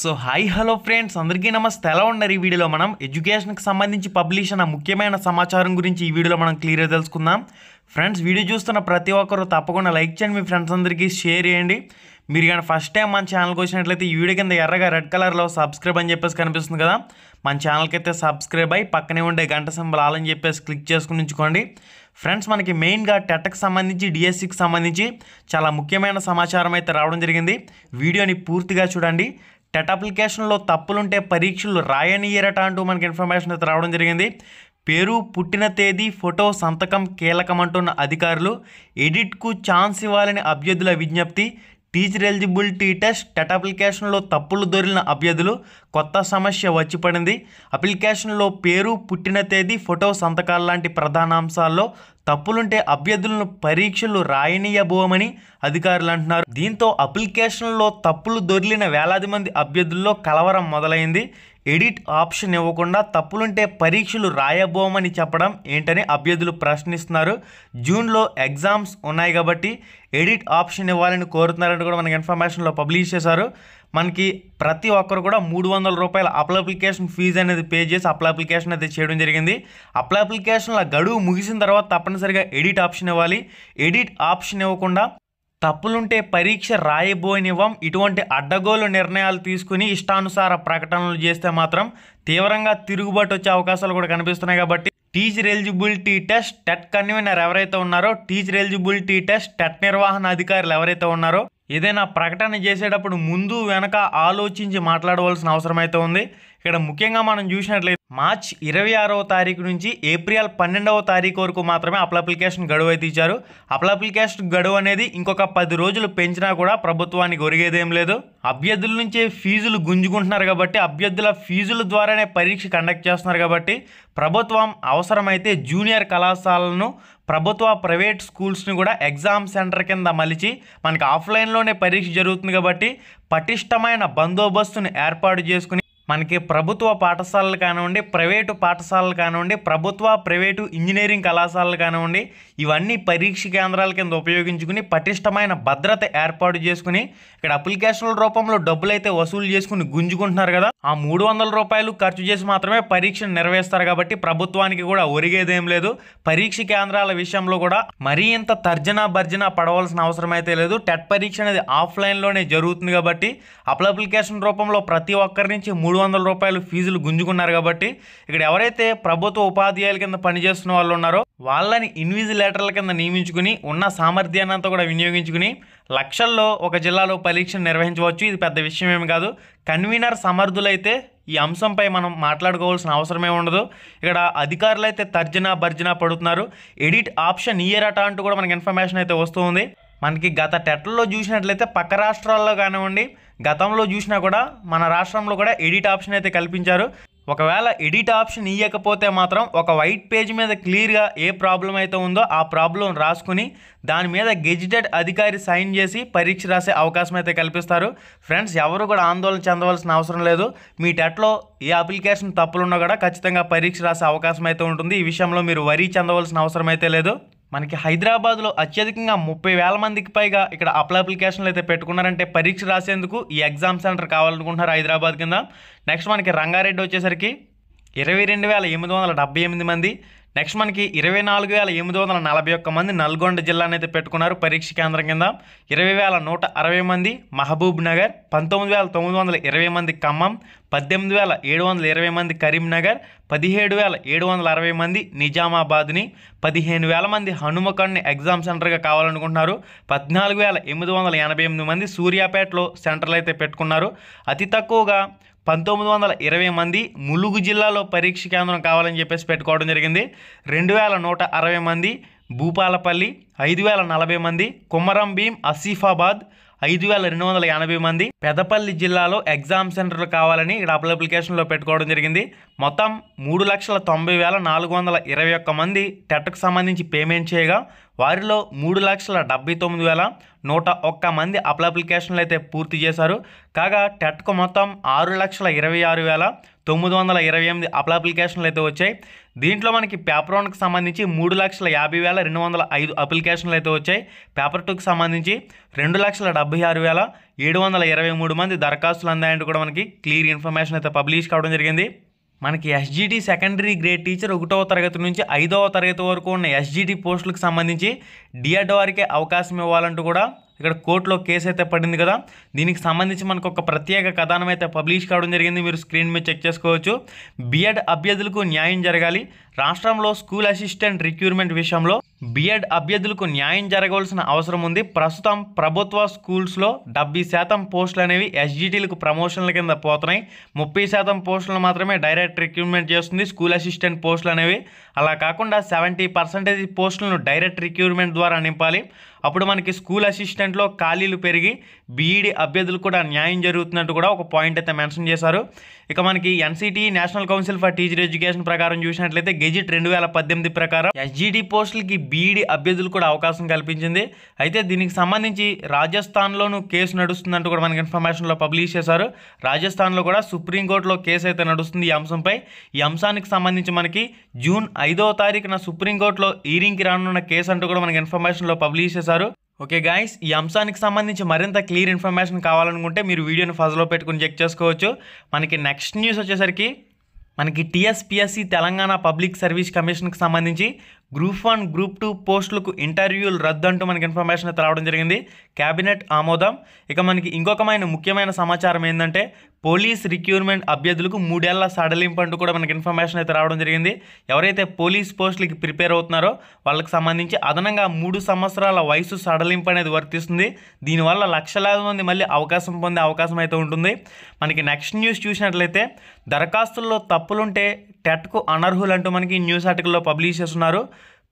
so hi hello friends అందరికీ నమస్తే ఎలా ఉన్నారు ఈ వీడియోలో మనం ఎడ్యుకేషన్కి సంబంధించి పబ్లిష్ అయిన ముఖ్యమైన సమాచారం గురించి ఈ వీడియోలో మనం క్లియర్గా తెలుసుకుందాం ఫ్రెండ్స్ వీడియో చూస్తున్న ప్రతి ఒక్కరు తప్పకుండా లైక్ చేయండి మీ ఫ్రెండ్స్ అందరికీ షేర్ చేయండి మీరు కానీ ఫస్ట్ టైం మన ఛానల్కి వచ్చినట్లయితే ఈ వీడియో కింద ఎర్రగా రెడ్ కలర్లో సబ్స్క్రైబ్ అని చెప్పేసి కనిపిస్తుంది కదా మన ఛానల్కి అయితే సబ్స్క్రైబ్ అయ్యి పక్కనే ఉండే గంట సింబల్ ఆల్ అని చెప్పేసి క్లిక్ చేసుకుని ఉంచుకోండి ఫ్రెండ్స్ మనకి మెయిన్గా టెట్కి సంబంధించి డిఎస్సికి సంబంధించి చాలా ముఖ్యమైన సమాచారం అయితే రావడం జరిగింది వీడియోని పూర్తిగా చూడండి టెట్ అప్లికేషన్లో తప్పులుంటే పరీక్షలు రాయనియరట అంటూ మనకి ఇన్ఫర్మేషన్ అయితే రావడం జరిగింది పేరు పుట్టిన తేదీ ఫోటో సంతకం కీలకమంటున్న అధికారులు ఎడిట్కు ఛాన్స్ ఇవ్వాలని అభ్యర్థుల విజ్ఞప్తి టీచర్ ఎలిజిబిలిటీ టెస్ట్ టెట్ అప్లికేషన్లో తప్పులు దొరికిన అభ్యర్థులు కొత్త సమస్య వచ్చి పడింది అప్లికేషన్లో పేరు పుట్టిన తేదీ ఫోటో సంతకాలు లాంటి ప్రధాన అంశాల్లో తప్పులుంటే అభ్యర్థులను పరీక్షలు రాయనీయబోమని అధికారులు అంటున్నారు దీంతో అప్లికేషన్లో తప్పులు దొరికిన వేలాది మంది అభ్యర్థుల్లో కలవరం మొదలైంది ఎడిట్ ఆప్షన్ ఇవ్వకుండా తప్పులుంటే పరీక్షలు రాయబోమని చెప్పడం ఏంటని అభ్యర్థులు ప్రశ్నిస్తున్నారు జూన్లో ఎగ్జామ్స్ ఉన్నాయి కాబట్టి ఎడిట్ ఆప్షన్ ఇవ్వాలని కోరుతున్నారని కూడా మనకి ఇన్ఫర్మేషన్లో పబ్లిష్ చేశారు మనకి ప్రతి ఒక్కరు కూడా మూడు వందల రూపాయల అప్లికేషన్ ఫీజు అనేది పే చేసి అప్లికేషన్ అయితే చేయడం జరిగింది అప్లికేషన్ల గడువు ముగిసిన తర్వాత తప్పనిసరిగా ఎడిట్ ఆప్షన్ ఇవ్వాలి ఎడిట్ ఆప్షన్ ఇవ్వకుండా తప్పులుంటే పరీక్ష రాయబోనివ్వం ఇటువంటి అడ్డగోలు నిర్ణయాలు తీసుకుని ఇష్టానుసార ప్రకటనలు చేస్తే మాత్రం తీవ్రంగా తిరుగుబాటు వచ్చే అవకాశాలు కూడా కనిపిస్తున్నాయి కాబట్టి teacher eligibility test TET convener ఎవరైతే ఉన్నారో టీచర్ ఎలిజిబిలిటీ టెస్ట్ టెట్ నిర్వహణ అధికారులు ఎవరైతే ఉన్నారో ఏదైనా ప్రకటన చేసేటప్పుడు ముందు వెనక ఆలోచించి మాట్లాడవలసిన అవసరం అయితే ఉంది ఇక్కడ ముఖ్యంగా మనం చూసినట్లయితే మార్చ్ ఇరవై ఆరవ తారీఖు నుంచి ఏప్రిల్ పన్నెండవ తారీఖు వరకు మాత్రమే అప్ల అప్లికేషన్ గడువు అయితే ఇచ్చారు అప్ల అప్లికేషన్ గడువు అనేది ఇంకొక పది రోజులు పెంచినా కూడా ప్రభుత్వానికి ఒరిగేదేం లేదు అభ్యర్థుల నుంచే ఫీజులు గుంజుకుంటున్నారు కాబట్టి అభ్యర్థుల ఫీజుల ద్వారానే పరీక్ష కండక్ట్ చేస్తున్నారు కాబట్టి ప్రభుత్వం అవసరమైతే జూనియర్ కళాశాలను ప్రభుత్వ ప్రైవేట్ స్కూల్స్ని కూడా ఎగ్జామ్ సెంటర్ కింద మలిచి మనకి ఆఫ్లైన్లోనే పరీక్ష జరుగుతుంది కాబట్టి పటిష్టమైన బందోబస్తును ఏర్పాటు చేసుకుని మనకి ప్రభుత్వ పాఠశాలలు కానివ్వండి ప్రైవేటు పాఠశాలలు కానివ్వండి ప్రభుత్వ ప్రైవేటు ఇంజనీరింగ్ కళాశాలలు కానివ్వండి ఇవన్నీ పరీక్ష కేంద్రాల కింద ఉపయోగించుకుని పటిష్టమైన భద్రత ఏర్పాటు చేసుకుని ఇక్కడ అప్లికేషన్ల రూపంలో డబ్బులు అయితే వసూలు చేసుకుని గుంజుకుంటున్నారు కదా ఆ మూడు వందల రూపాయలు ఖర్చు చేసి మాత్రమే పరీక్షను నెరవేస్తారు కాబట్టి ప్రభుత్వానికి కూడా ఒరిగేదేం లేదు పరీక్ష కేంద్రాల విషయంలో కూడా మరీ ఇంత తర్జనా భర్జన పడవలసిన అవసరం అయితే లేదు టెట్ పరీక్ష అనేది ఆఫ్లైన్లోనే జరుగుతుంది కాబట్టి అప్ల అప్లికేషన్ రూపంలో ప్రతి ఒక్కరి నుంచి మూడు వందల రూపాయలు ఫీజులు గుంజుకున్నారు కాబట్టి ఇక్కడ ఎవరైతే ప్రభుత్వ ఉపాధ్యాయుల కింద పనిచేస్తున్న వాళ్ళు ఉన్నారో వాళ్ళని ఇన్విజిలేటర్ల కింద నియమించుకుని ఉన్న సామర్థ్యాన్ని అంతా కూడా వినియోగించుకుని లక్షల్లో ఒక జిల్లాలో పరీక్షను నిర్వహించవచ్చు ఇది పెద్ద విషయం ఏమి కాదు కన్వీనర్ సమర్థులైతే ఈ అంశంపై మనం మాట్లాడుకోవాల్సిన అవసరమే ఉండదు ఇక్కడ అధికారులు అయితే తర్జనా భర్జనా పడుతున్నారు ఎడిట్ ఆప్షన్ ఇయరట అంటూ కూడా మనకి ఇన్ఫర్మేషన్ అయితే వస్తుంది మనకి గత టెట్లలో చూసినట్లయితే పక్క రాష్ట్రాల్లో కానివ్వండి గతంలో చూసినా కూడా మన రాష్ట్రంలో కూడా ఎడిట్ ఆప్షన్ అయితే కల్పించారు ఒకవేళ ఎడిట్ ఆప్షన్ ఇవ్వకపోతే మాత్రం ఒక వైట్ పేజ్ మీద క్లియర్గా ఏ ప్రాబ్లం అయితే ఉందో ఆ ప్రాబ్లం రాసుకుని దాని మీద గెజిటెడ్ అధికారి సైన్ చేసి పరీక్ష రాసే అవకాశం అయితే కల్పిస్తారు ఫ్రెండ్స్ ఎవరు కూడా ఆందోళన చెందవలసిన అవసరం లేదు మీ టెట్లో ఏ అప్లికేషన్ తప్పులున్నా కూడా ఖచ్చితంగా పరీక్ష రాసే అవకాశం అయితే ఉంటుంది ఈ విషయంలో మీరు వరీ చెందవలసిన అవసరం అయితే లేదు మనకి హైదరాబాద్లో అత్యధికంగా ముప్పై వేల మందికి పైగా ఇక్కడ అప్లై అప్లికేషన్లు అయితే పెట్టుకున్నారంటే పరీక్ష రాసేందుకు ఈ ఎగ్జామ్ సెంటర్ కావాలనుకుంటున్నారు హైదరాబాద్ కింద నెక్స్ట్ మనకి రంగారెడ్డి వచ్చేసరికి ఇరవై రెండు వేల ఎనిమిది వందల డెబ్బై ఎనిమిది మంది నెక్స్ట్ మనకి ఇరవై నాలుగు వేల ఎనిమిది వందల నలభై ఒక్క మంది నల్గొండ జిల్లాని అయితే పెట్టుకున్నారు పరీక్ష కేంద్రం కింద ఇరవై వేల నూట అరవై మంది మహబూబ్ నగర్ పంతొమ్మిది వేల తొమ్మిది వందల ఇరవై మంది ఖమ్మం పద్దెనిమిది వేల ఏడు వందల ఇరవై మంది కరీంనగర్ పదిహేడు వేల ఏడు వందల అరవై మంది నిజామాబాద్ని పదిహేను వేల మంది హనుమకొండని ఎగ్జామ్ సెంటర్గా కావాలనుకుంటున్నారు పద్నాలుగు వేల ఎనిమిది వందల ఎనభై ఎనిమిది మంది సూర్యాపేటలో సెంటర్లు అయితే పెట్టుకున్నారు అతి తక్కువగా పంతొమ్మిది వందల ఇరవై మంది ములుగు జిల్లాలో పరీక్ష కేంద్రం కావాలని చెప్పేసి పెట్టుకోవడం జరిగింది రెండు వేల నూట అరవై మంది భూపాలపల్లి ఐదు వేల నలభై మంది కుమరం భీం అసీఫాబాద్ ఐదు వేల రెండు వందల ఎనభై మంది పెదపల్లి జిల్లాలో ఎగ్జామ్ సెంటర్లు కావాలని ఇక్కడ అప్లికేషన్లో పెట్టుకోవడం జరిగింది మొత్తం మూడు లక్షల తొంభై వేల నాలుగు వందల ఇరవై ఒక్క మంది టెట్కు సంబంధించి పేమెంట్ చేయగా వారిలో మూడు లక్షల డెబ్బై తొమ్మిది వేల నూట ఒక్క మంది అప్ల అప్లికేషన్లు అయితే పూర్తి చేశారు కాగా టెట్కు మొత్తం ఆరు లక్షల ఇరవై ఆరు వేల తొమ్మిది వందల ఇరవై ఎనిమిది అప్ల అప్లికేషన్లు అయితే వచ్చాయి దీంట్లో మనకి పేపర్ వన్కి సంబంధించి మూడు లక్షల యాభై వేల రెండు వందల ఐదు అప్లికేషన్లు అయితే వచ్చాయి పేపర్ టూకి సంబంధించి రెండు లక్షల డెబ్బై ఆరు వేల ఏడు వందల ఇరవై మూడు మంది దరఖాస్తులు అందాయంటూ కూడా మనకి క్లియర్ ఇన్ఫర్మేషన్ అయితే పబ్లిష్ కావడం జరిగింది మనకి ఎస్జిటి సెకండరీ గ్రేడ్ టీచర్ ఒకటవ తరగతి నుంచి ఐదవ తరగతి వరకు ఉన్న ఎస్జిటి పోస్టులకు సంబంధించి డిఎడ్ వారికి అవకాశం ఇవ్వాలంటూ కూడా ఇక్కడ కోర్టులో కేసు అయితే పడింది కదా దీనికి సంబంధించి మనకు ఒక ప్రత్యేక కథనం అయితే పబ్లిష్ కావడం జరిగింది మీరు స్క్రీన్ మీద చెక్ చేసుకోవచ్చు బీఎడ్ అభ్యర్థులకు న్యాయం జరగాలి రాష్ట్రంలో స్కూల్ అసిస్టెంట్ రిక్రూట్మెంట్ విషయంలో బిఎడ్ అభ్యర్థులకు న్యాయం జరగవలసిన అవసరం ఉంది ప్రస్తుతం ప్రభుత్వ స్కూల్స్లో డెబ్బై శాతం పోస్టులు అనేవి ఎస్జిటీలకు ప్రమోషన్ల కింద పోతున్నాయి ముప్పై శాతం పోస్టులను మాత్రమే డైరెక్ట్ రిక్రూట్మెంట్ చేస్తుంది స్కూల్ అసిస్టెంట్ పోస్టులు అనేవి అలా కాకుండా సెవెంటీ పర్సెంటేజ్ పోస్టులను డైరెక్ట్ రిక్రూట్మెంట్ ద్వారా నింపాలి అప్పుడు మనకి స్కూల్ అసిస్టెంట్లో ఖాళీలు పెరిగి బీఈడి అభ్యర్థులు కూడా న్యాయం జరుగుతున్నట్టు కూడా ఒక పాయింట్ అయితే మెన్షన్ చేశారు ఇక మనకి NCT national council for teacher education ప్రకారం చూసినట్లయితే గెజిట్ రెండు వేల పద్దెనిమిది ప్రకారం ఎస్జిటి పోస్టులకి బీఈడీ అభ్యర్థులు కూడా అవకాశం కల్పించింది అయితే దీనికి సంబంధించి రాజస్థాన్లోనూ కేసు నడుస్తుందంటూ కూడా మనకి ఇన్ఫర్మేషన్లో పబ్లిష్ చేశారు రాజస్థాన్లో కూడా సుప్రీంకోర్టులో కేసు అయితే నడుస్తుంది ఈ అంశంపై ఈ అంశానికి సంబంధించి మనకి జూన్ ఐదవ తారీఖున సుప్రీంకోర్టులో హీరింగ్కి రానున్న కేసు అంటూ కూడా మనకి ఇన్ఫర్మేషన్లో పబ్లిష్ చేశారు ఓకే గాయస్ ఈ అంశానికి సంబంధించి మరింత క్లియర్ ఇన్ఫర్మేషన్ కావాలనుకుంటే మీరు వీడియోని ఫజలో పెట్టుకుని చెక్ చేసుకోవచ్చు మనకి నెక్స్ట్ న్యూస్ వచ్చేసరికి మనకి టీఎస్పిఎస్సి తెలంగాణ పబ్లిక్ సర్వీస్ కమిషన్కి సంబంధించి గ్రూప్ వన్ గ్రూప్ టూ పోస్టులకు ఇంటర్వ్యూలు రద్దు అంటూ మనకి ఇన్ఫర్మేషన్ అయితే రావడం జరిగింది క్యాబినెట్ ఆమోదం ఇక మనకి ఇంకొకమైన ముఖ్యమైన సమాచారం ఏంటంటే పోలీస్ రిక్రూట్మెంట్ అభ్యర్థులకు మూడేళ్ల సడలింపు అంటూ కూడా మనకి ఇన్ఫర్మేషన్ అయితే రావడం జరిగింది ఎవరైతే పోలీస్ పోస్టులకి ప్రిపేర్ అవుతున్నారో వాళ్ళకి సంబంధించి అదనంగా మూడు సంవత్సరాల వయసు సడలింపు అనేది వర్తిస్తుంది దీనివల్ల లక్షలాది మంది మళ్ళీ అవకాశం పొందే అవకాశం అయితే ఉంటుంది మనకి నెక్స్ట్ న్యూస్ చూసినట్లయితే దరఖాస్తుల్లో తప్పులుంటే టెట్కు అనర్హులు అంటూ మనకి న్యూస్ ఆర్టికల్లో పబ్లిష్ చేస్తున్నారు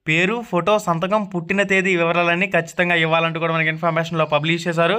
పేరు ఫోటో సంతకం పుట్టిన తేదీ వివరాలన్నీ ఖచ్చితంగా ఇవ్వాలంటూ కూడా మనకి ఇన్ఫర్మేషన్లో పబ్లిష్ చేశారు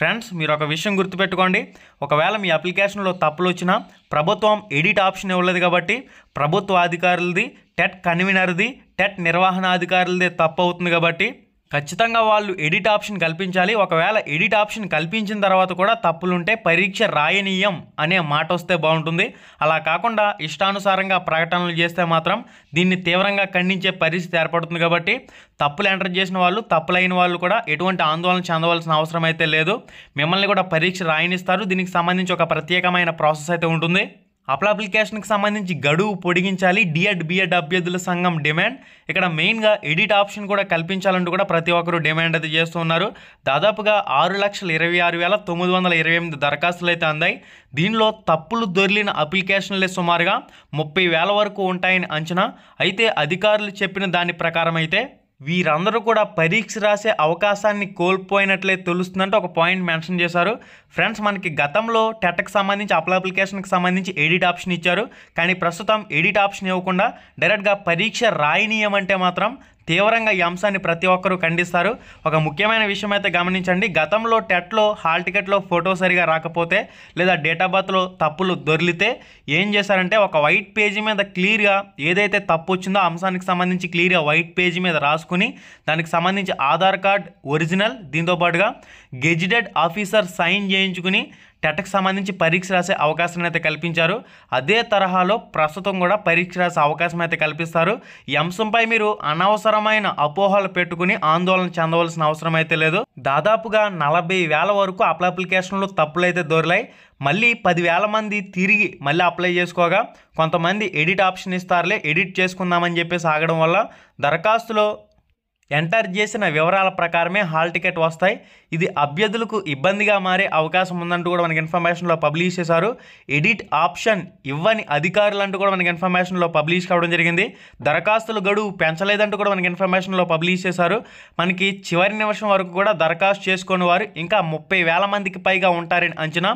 ఫ్రెండ్స్ మీరు ఒక విషయం గుర్తుపెట్టుకోండి ఒకవేళ మీ అప్లికేషన్లో తప్పులు వచ్చినా ప్రభుత్వం ఎడిట్ ఆప్షన్ ఇవ్వలేదు కాబట్టి ప్రభుత్వ అధికారులది టెట్ కన్వీనర్ది టెట్ నిర్వహణ అధికారులది తప్పు అవుతుంది కాబట్టి ఖచ్చితంగా వాళ్ళు ఎడిట్ ఆప్షన్ కల్పించాలి ఒకవేళ ఎడిట్ ఆప్షన్ కల్పించిన తర్వాత కూడా తప్పులుంటే పరీక్ష రాయనీయం అనే మాట వస్తే బాగుంటుంది అలా కాకుండా ఇష్టానుసారంగా ప్రకటనలు చేస్తే మాత్రం దీన్ని తీవ్రంగా ఖండించే పరిస్థితి ఏర్పడుతుంది కాబట్టి తప్పులు ఎంటర్ చేసిన వాళ్ళు తప్పులైన వాళ్ళు కూడా ఎటువంటి ఆందోళన చెందవలసిన అవసరం అయితే లేదు మిమ్మల్ని కూడా పరీక్ష రాయనిస్తారు దీనికి సంబంధించి ఒక ప్రత్యేకమైన ప్రాసెస్ అయితే ఉంటుంది అప్ల అప్లికేషన్కి సంబంధించి గడువు పొడిగించాలి డిఎడ్ బిఎడ్ అభ్యర్థుల సంఘం డిమాండ్ ఇక్కడ మెయిన్గా ఎడిట్ ఆప్షన్ కూడా కల్పించాలంటూ కూడా ప్రతి ఒక్కరు డిమాండ్ అయితే చేస్తున్నారు దాదాపుగా ఆరు లక్షల ఇరవై ఆరు వేల తొమ్మిది వందల ఇరవై ఎనిమిది దరఖాస్తులు అయితే అందాయి దీనిలో తప్పులు దొరిలిన అప్లికేషన్లే సుమారుగా ముప్పై వేల వరకు ఉంటాయని అంచనా అయితే అధికారులు చెప్పిన దాని ప్రకారం అయితే వీరందరూ కూడా పరీక్ష రాసే అవకాశాన్ని కోల్పోయినట్లే తెలుస్తుందంటే ఒక పాయింట్ మెన్షన్ చేశారు ఫ్రెండ్స్ మనకి గతంలో టెట్కి సంబంధించి అప్ల అప్లికేషన్కి సంబంధించి ఎడిట్ ఆప్షన్ ఇచ్చారు కానీ ప్రస్తుతం ఎడిట్ ఆప్షన్ ఇవ్వకుండా డైరెక్ట్గా పరీక్ష రాయనీయమంటే మాత్రం తీవ్రంగా ఈ అంశాన్ని ప్రతి ఒక్కరూ ఖండిస్తారు ఒక ముఖ్యమైన విషయం అయితే గమనించండి గతంలో టెట్లో హాల్ టికెట్లో ఫోటో సరిగా రాకపోతే లేదా డేట్ ఆఫ్ బర్త్లో తప్పులు దొరికితే ఏం చేశారంటే ఒక వైట్ పేజీ మీద క్లియర్గా ఏదైతే తప్పు వచ్చిందో అంశానికి సంబంధించి క్లియర్గా వైట్ పేజీ మీద రాసుకుని దానికి సంబంధించి ఆధార్ కార్డ్ ఒరిజినల్ దీంతోపాటుగా గెజిటెడ్ ఆఫీసర్ సైన్ చేయించుకుని టెట్కి సంబంధించి పరీక్ష రాసే అవకాశం అయితే కల్పించారు అదే తరహాలో ప్రస్తుతం కూడా పరీక్ష రాసే అవకాశం అయితే కల్పిస్తారు ఈ అంశంపై మీరు అనవసరమైన అపోహలు పెట్టుకుని ఆందోళన చెందవలసిన అవసరం అయితే లేదు దాదాపుగా నలభై వేల వరకు అప్ల అప్లికేషన్లు తప్పులైతే దొరిలాయి మళ్ళీ పదివేల మంది తిరిగి మళ్ళీ అప్లై చేసుకోగా కొంతమంది ఎడిట్ ఆప్షన్ ఇస్తారులే ఎడిట్ చేసుకుందామని చెప్పేసి ఆగడం వల్ల దరఖాస్తులో ఎంటర్ చేసిన వివరాల ప్రకారమే హాల్ టికెట్ వస్తాయి ఇది అభ్యర్థులకు ఇబ్బందిగా మారే అవకాశం ఉందంటూ కూడా మనకి ఇన్ఫర్మేషన్లో పబ్లిష్ చేశారు ఎడిట్ ఆప్షన్ ఇవ్వని అధికారులు అంటూ కూడా మనకి ఇన్ఫర్మేషన్లో పబ్లిష్ కావడం జరిగింది దరఖాస్తులు గడువు పెంచలేదంటూ కూడా మనకి ఇన్ఫర్మేషన్లో పబ్లిష్ చేశారు మనకి చివరి నిమిషం వరకు కూడా దరఖాస్తు చేసుకుని వారు ఇంకా ముప్పై వేల మందికి పైగా ఉంటారని అంచనా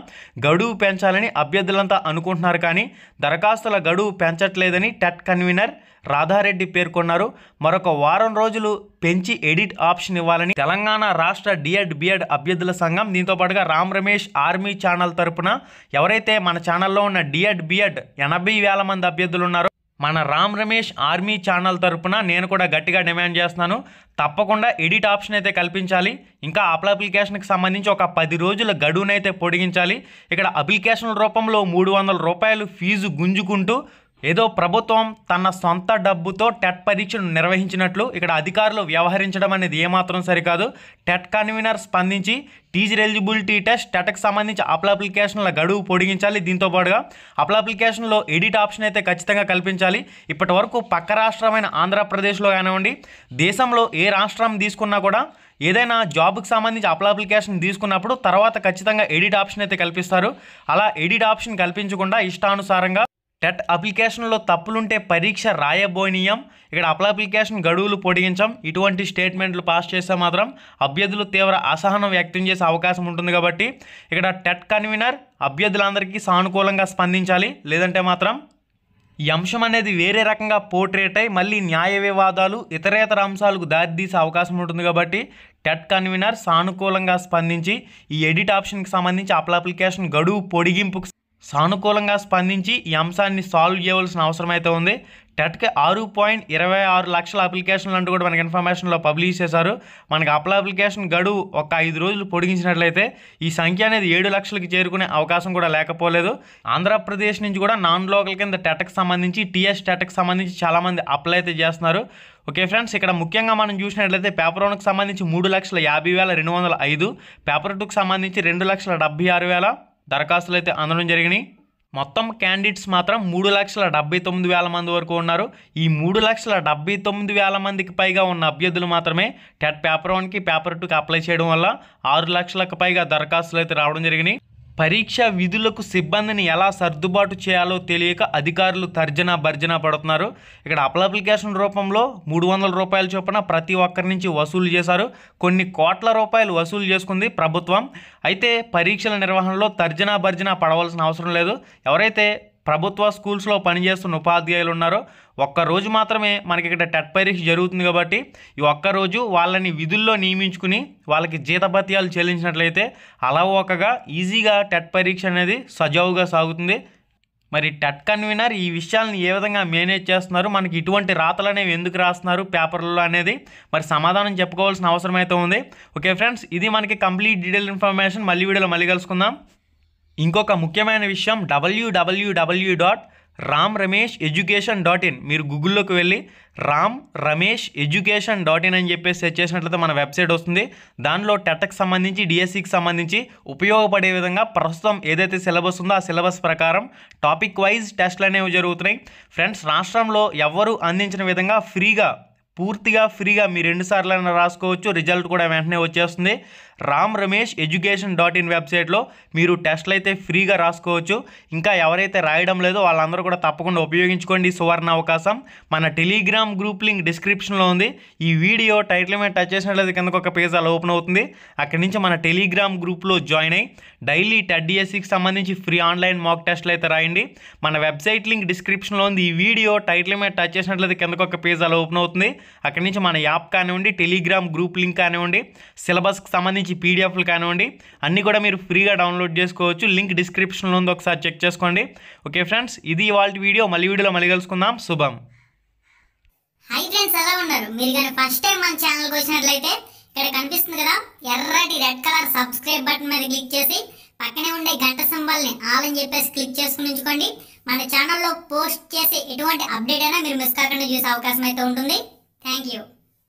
గడువు పెంచాలని అభ్యర్థులంతా అనుకుంటున్నారు కానీ దరఖాస్తుల గడువు పెంచట్లేదని టెట్ కన్వీనర్ రాధారెడ్డి పేర్కొన్నారు మరొక వారం రోజులు పెంచి ఎడిట్ ఆప్షన్ ఇవ్వాలని తెలంగాణ రాష్ట్ర డిఎడ్ బిఎడ్ అభ్యర్థుల సంఘం దీంతో పాటుగా రామ్ రమేష్ ఆర్మీ ఛానల్ తరపున ఎవరైతే మన ఛానల్లో ఉన్న డిఎడ్ బిఎడ్ ఎనభై వేల మంది అభ్యర్థులు ఉన్నారో మన రామ్ రమేష్ ఆర్మీ ఛానల్ తరపున నేను కూడా గట్టిగా డిమాండ్ చేస్తున్నాను తప్పకుండా ఎడిట్ ఆప్షన్ అయితే కల్పించాలి ఇంకా అప్లికేషన్కి సంబంధించి ఒక పది రోజుల గడువునైతే పొడిగించాలి ఇక్కడ అప్లికేషన్ రూపంలో మూడు వందల రూపాయలు ఫీజు గుంజుకుంటూ ఏదో ప్రభుత్వం తన సొంత డబ్బుతో టెట్ పరీక్షను నిర్వహించినట్లు ఇక్కడ అధికారులు వ్యవహరించడం అనేది ఏమాత్రం సరికాదు టెట్ కన్వీనర్ స్పందించి టీజర్ ఎలిజిబిలిటీ టెస్ట్ టెట్కి సంబంధించి అప్ల అప్లికేషన్ల గడువు పొడిగించాలి దీంతోపాటుగా అప్ల అప్లికేషన్లో ఎడిట్ ఆప్షన్ అయితే ఖచ్చితంగా కల్పించాలి ఇప్పటి వరకు పక్క రాష్ట్రమైన ఆంధ్రప్రదేశ్లో కానివ్వండి దేశంలో ఏ రాష్ట్రం తీసుకున్నా కూడా ఏదైనా జాబ్కి సంబంధించి అప్ల అప్లికేషన్ తీసుకున్నప్పుడు తర్వాత ఖచ్చితంగా ఎడిట్ ఆప్షన్ అయితే కల్పిస్తారు అలా ఎడిట్ ఆప్షన్ కల్పించకుండా ఇష్టానుసారంగా టెట్ అప్లికేషన్లో తప్పులుంటే పరీక్ష రాయబోనీయం ఇక్కడ అప్ల అప్లికేషన్ గడువులు పొడిగించాం ఇటువంటి స్టేట్మెంట్లు పాస్ చేస్తే మాత్రం అభ్యర్థులు తీవ్ర అసహనం వ్యక్తం చేసే అవకాశం ఉంటుంది కాబట్టి ఇక్కడ టెట్ కన్వీనర్ అభ్యర్థులందరికీ సానుకూలంగా స్పందించాలి లేదంటే మాత్రం ఈ అంశం అనేది వేరే రకంగా పోర్ట్రేట్ అయి మళ్ళీ న్యాయ వివాదాలు ఇతరేతర అంశాలకు దారితీసే అవకాశం ఉంటుంది కాబట్టి టెట్ కన్వీనర్ సానుకూలంగా స్పందించి ఈ ఎడిట్ ఆప్షన్కి సంబంధించి అప్ల అప్లికేషన్ గడువు పొడిగింపుకు సానుకూలంగా స్పందించి ఈ అంశాన్ని సాల్వ్ చేయవలసిన అవసరం అయితే ఉంది టెట్కి ఆరు పాయింట్ ఇరవై ఆరు లక్షల అప్లికేషన్లు అంటూ కూడా మనకి ఇన్ఫర్మేషన్లో పబ్లిష్ చేశారు మనకి అప్ల అప్లికేషన్ గడువు ఒక ఐదు రోజులు పొడిగించినట్లయితే ఈ సంఖ్య అనేది ఏడు లక్షలకు చేరుకునే అవకాశం కూడా లేకపోలేదు ఆంధ్రప్రదేశ్ నుంచి కూడా నాన్ లోకల్ కింద టెట్కి సంబంధించి టీఎస్ టెట్కి సంబంధించి చాలామంది అప్లై అయితే చేస్తున్నారు ఓకే ఫ్రెండ్స్ ఇక్కడ ముఖ్యంగా మనం చూసినట్లయితే పేపర్ వన్కి సంబంధించి మూడు లక్షల యాభై వేల రెండు వందల ఐదు పేపర్ టూకి సంబంధించి రెండు లక్షల డెబ్బై ఆరు వేల దరఖాస్తులు అయితే అందడం జరిగినాయి మొత్తం క్యాండిడేట్స్ మాత్రం మూడు లక్షల డెబ్బై తొమ్మిది వేల మంది వరకు ఉన్నారు ఈ మూడు లక్షల డెబ్బై తొమ్మిది వేల మందికి పైగా ఉన్న అభ్యర్థులు మాత్రమే టెట్ పేపర్ వన్కి పేపర్ టూకి అప్లై చేయడం వల్ల ఆరు లక్షలకు పైగా దరఖాస్తులు అయితే రావడం జరిగినాయి పరీక్షా విధులకు సిబ్బందిని ఎలా సర్దుబాటు చేయాలో తెలియక అధికారులు తర్జనా భర్జన పడుతున్నారు ఇక్కడ అప్ల అప్లికేషన్ రూపంలో మూడు వందల రూపాయల చొప్పున ప్రతి ఒక్కరి నుంచి వసూలు చేశారు కొన్ని కోట్ల రూపాయలు వసూలు చేసుకుంది ప్రభుత్వం అయితే పరీక్షల నిర్వహణలో తర్జనా భర్జన పడవలసిన అవసరం లేదు ఎవరైతే ప్రభుత్వ స్కూల్స్లో పనిచేస్తున్న ఉపాధ్యాయులు ఉన్నారో ఒక్కరోజు మాత్రమే మనకి ఇక్కడ టెట్ పరీక్ష జరుగుతుంది కాబట్టి ఈ ఒక్కరోజు వాళ్ళని విధుల్లో నియమించుకుని వాళ్ళకి జీతపత్యాలు చెల్లించినట్లయితే అలవోకగా ఈజీగా టెట్ పరీక్ష అనేది సజావుగా సాగుతుంది మరి టెట్ కన్వీనర్ ఈ విషయాలను ఏ విధంగా మేనేజ్ చేస్తున్నారు మనకి ఇటువంటి రాతలు అనేవి ఎందుకు రాస్తున్నారు పేపర్లలో అనేది మరి సమాధానం చెప్పుకోవాల్సిన అవసరం అయితే ఉంది ఓకే ఫ్రెండ్స్ ఇది మనకి కంప్లీట్ డీటెయిల్ ఇన్ఫర్మేషన్ మళ్ళీ వీడియోలో మళ్ళీ కలుసుకుందాం ఇంకొక ముఖ్యమైన విషయం W W W dot Ram Ramesh education dot in మీరు గూగుల్లోకి వెళ్ళి Ram Ramesh education dot in అని చెప్పి సెర్చ్ చేసినట్లయితే మన వెబ్సైట్ వస్తుంది దానిలో టెట్కి సంబంధించి డిఎస్సికి సంబంధించి ఉపయోగపడే విధంగా ప్రస్తుతం ఏదైతే సిలబస్ ఉందో ఆ సిలబస్ ప్రకారం టాపిక్ వైజ్ టెస్ట్లు అనేవి జరుగుతున్నాయి ఫ్రెండ్స్ రాష్ట్రంలో ఎవరు అందించిన విధంగా ఫ్రీగా పూర్తిగా ఫ్రీగా మీరు రెండుసార్లు అయినా రాసుకోవచ్చు రిజల్ట్ కూడా వెంటనే వచ్చేస్తుంది Ram Ramesh education dot in వెబ్సైట్లో మీరు టెస్ట్లు అయితే ఫ్రీగా రాసుకోవచ్చు ఇంకా ఎవరైతే రాయడం లేదో వాళ్ళందరూ కూడా తప్పకుండా ఉపయోగించుకోండి సువర్ణ అవకాశం మన టెలిగ్రామ్ గ్రూప్ లింక్ డిస్క్రిప్షన్లో ఉంది ఈ వీడియో టైటిల్ మీద టచ్ చేసినట్లయితే కిందకు ఒక పేజ్ అలా ఓపెన్ అవుతుంది అక్కడి నుంచి మన టెలిగ్రామ్ గ్రూప్లో జాయిన్ అయ్యి డైలీ టెడ్డిఎస్సికి సంబంధించి ఫ్రీ ఆన్లైన్ మాక్ టెస్ట్లు అయితే రాయండి మన వెబ్సైట్ లింక్ డిస్క్రిప్షన్లో ఉంది ఈ వీడియో టైటిల్ మీద టచ్ చేసినట్లయితే కిందకు ఒక పేజ్ అలా ఓపెన్ అవుతుంది అక్కడి నుంచి మన యాప్ కానివ్వండి టెలిగ్రామ్ గ్రూప్ లింక్ కానివ్వండి సిలబస్కి సంబంధించి సంబంధించి పీడిఎఫ్లు కానివ్వండి అన్నీ కూడా మీరు ఫ్రీగా డౌన్లోడ్ చేసుకోవచ్చు లింక్ డిస్క్రిప్షన్లో ఉంది ఒకసారి చెక్ చేసుకోండి ఓకే ఫ్రెండ్స్ ఇది ఇవాళ వీడియో మళ్ళీ వీడియోలో మళ్ళీ కలుసుకుందాం శుభం హై ఫ్రెండ్స్ ఎలా ఉన్నారు మీరు కానీ ఫస్ట్ టైం మన ఛానల్కి వచ్చినట్లయితే ఇక్కడ కనిపిస్తుంది కదా ఎర్రటి రెడ్ కలర్ సబ్స్క్రైబ్ బటన్ మీద క్లిక్ చేసి పక్కనే ఉండే గంట సింబల్ని ఆల్ అని చెప్పేసి క్లిక్ చేసుకుని ఉంచుకోండి మన ఛానల్లో పోస్ట్ చేసే ఎటువంటి అప్డేట్ అయినా మీరు మిస్ కాకుండా చూసే అవకాశం అయితే ఉంటుంది థ్యాంక్ యూ